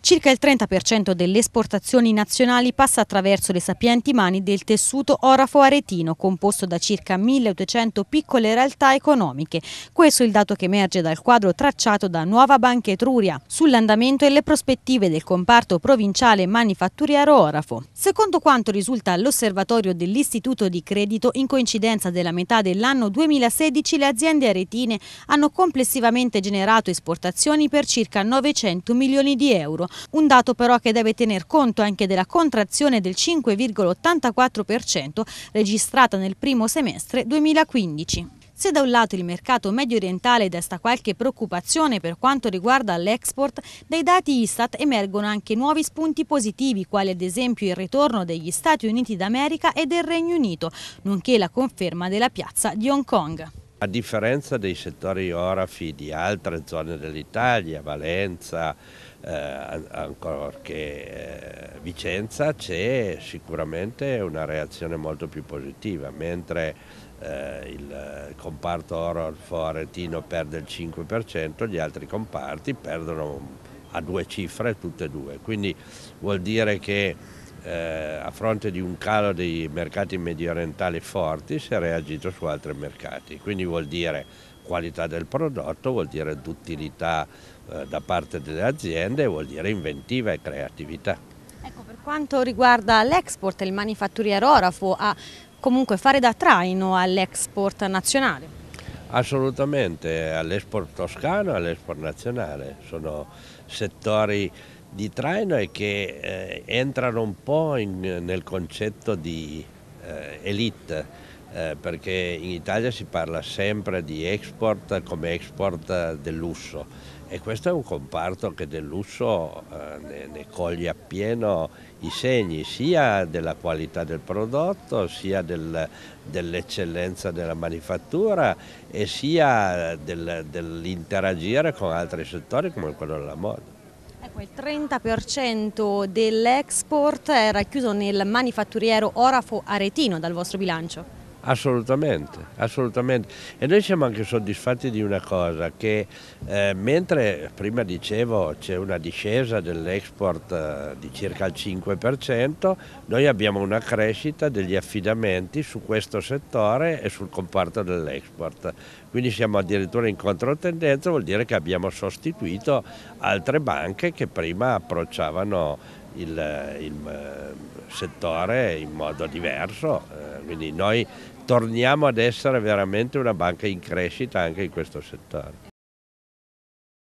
Circa il 30% delle esportazioni nazionali passa attraverso le sapienti mani del tessuto orafo aretino, composto da circa 1800 piccole realtà economiche. Questo è il dato che emerge dal quadro tracciato da Nuova Banca Etruria sull'andamento e le prospettive del comparto provinciale manifatturiero orafo. Secondo quanto risulta all'osservatorio dell'Istituto di Credito, in coincidenza della metà dell'anno 2016 le aziende aretine hanno complessivamente generato esportazioni per circa 900 milioni di euro, un dato però che deve tener conto anche della contrazione del 5,84% registrata nel primo semestre 2015. Se da un lato il mercato medio orientale desta qualche preoccupazione per quanto riguarda l'export, dai dati Istat emergono anche nuovi spunti positivi, quali ad esempio il ritorno degli Stati Uniti d'America e del Regno Unito, nonché la conferma della piazza di Hong Kong. A differenza dei settori orafi di altre zone dell'Italia, Valenza, eh, ancorché eh, Vicenza, c'è sicuramente una reazione molto più positiva, mentre eh, il comparto orofo aretino perde il 5%, gli altri comparti perdono a due cifre tutte e due. Quindi vuol dire che eh, a fronte di un calo dei mercati medio orientali forti si è reagito su altri mercati, quindi vuol dire qualità del prodotto, vuol dire duttilità eh, da parte delle aziende, vuol dire inventiva e creatività. Ecco, per quanto riguarda l'export, il manifatturiero Orafo ha comunque fare da traino all'export nazionale? Assolutamente, all'export toscano e all'export nazionale, sono settori di traino e che eh, entrano un po' in, nel concetto di eh, elite. Eh, perché in Italia si parla sempre di export come export del lusso e questo è un comparto che del lusso eh, ne, ne, coglie appieno i segni sia della qualità del prodotto sia del, dell'eccellenza della manifattura e sia del, dell'interagire con altri settori come quello della moda il 30% dell'export è racchiuso nel manifatturiero Orafo Aretino dal vostro bilancio. Assolutamente, assolutamente. E noi siamo anche soddisfatti di una cosa, che eh, mentre prima dicevo c'è una discesa dell'export eh, di circa il 5%, noi abbiamo una crescita degli affidamenti su questo settore e sul comparto dell'export. Quindi siamo addirittura in controtendenza, vuol dire che abbiamo sostituito altre banche che prima approcciavano il, il eh, settore in modo diverso, eh, quindi noi torniamo ad essere veramente una banca in crescita anche in questo settore.